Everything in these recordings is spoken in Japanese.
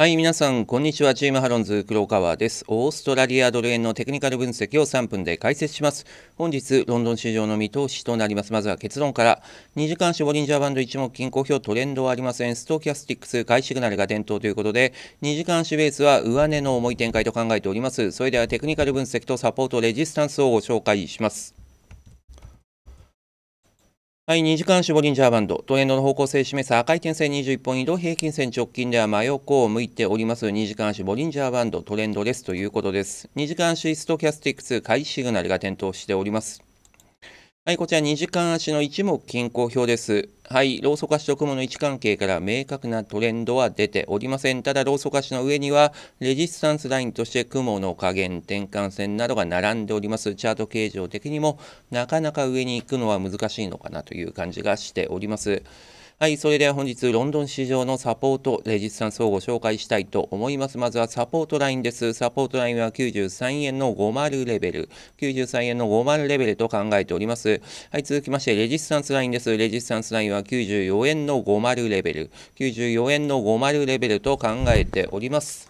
はい、皆さん、こんにちは。チームハロンズ黒川です。オーストラリアドル円のテクニカル分析を3分で解説します。本日、ロンドン市場の見通しとなります。まずは結論から。2時間絞リンジャーバンド一目均衡表トレンドはありません。ストーキャスティックス買いシグナルが伝統ということで、2時間足ベースは上値の重い展開と考えております。それではテクニカル分析とサポートレジスタンスをご紹介します。はい、2時間絞リンジャーバンド、トレンドの方向性を示す赤い点線21本移動、平均線直近では真横を向いております2時間絞リンジャーバンド、トレンドですということです。2時間足ストキャスティックス、買いシグナルが点灯しております。はい、こちら2時間足の一目均衡表です。はい、ローソク足と雲の位置関係から明確なトレンドは出ておりません。ただ、ローソク足の上には、レジスタンスラインとして雲の下限、転換線などが並んでおります。チャート形状的にも、なかなか上に行くのは難しいのかなという感じがしております。はい、それでは本日、ロンドン市場のサポート、レジスタンスをご紹介したいと思います。まずはサポートラインです。サポートラインは93円の50レベル、93円の50レベルと考えております。はい、続きまして、レジスタンスラインです。レジスタンスラインは94円の50レベル、94円の50レベルと考えております。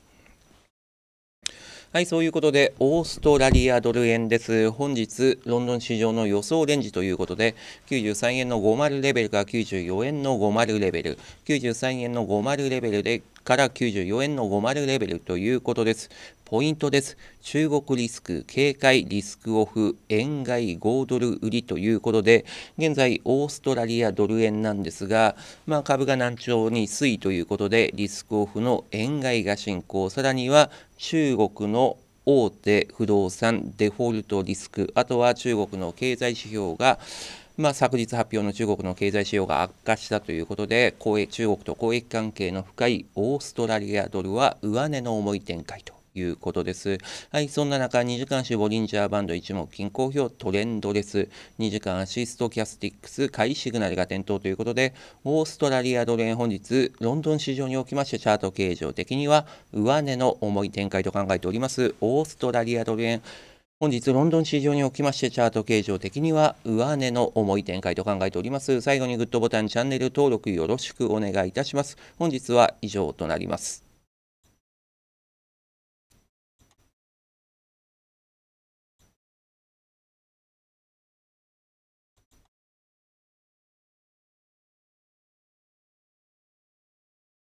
はい、そういうことで、オーストラリアドル円です。本日、ロンドン市場の予想レンジということで、93円の50レベルから94円の50レベル、93円の50レベルでから94円の50レベルということです。ポイントです。中国リスク、警戒リスクオフ、円買い5ドル売りということで、現在、オーストラリアドル円なんですが、まあ、株が難聴に推移ということで、リスクオフの円買いが進行、さらには中国の大手不動産デフォルトリスク、あとは中国の経済指標がまあ、昨日発表の中国の経済指標が悪化したということで中国と交易関係の深いオーストラリアドルは上値の重い展開と。いうことです。はい、そんな中、2時間足ボリンジャーバンド一目均衡表トレンドレス、2時間足ストキャスティックス買いシグナルが点灯ということで、オーストラリアドル円本日、ロンドン市場におきましてチャート形状的には上値の重い展開と考えております。オーストラリアドル円本日ロンドン市場におきましてチャート形状的には上値の重い展開と考えております最後にグッドボタンチャンネル登録よろしくお願いいたします本日は以上となります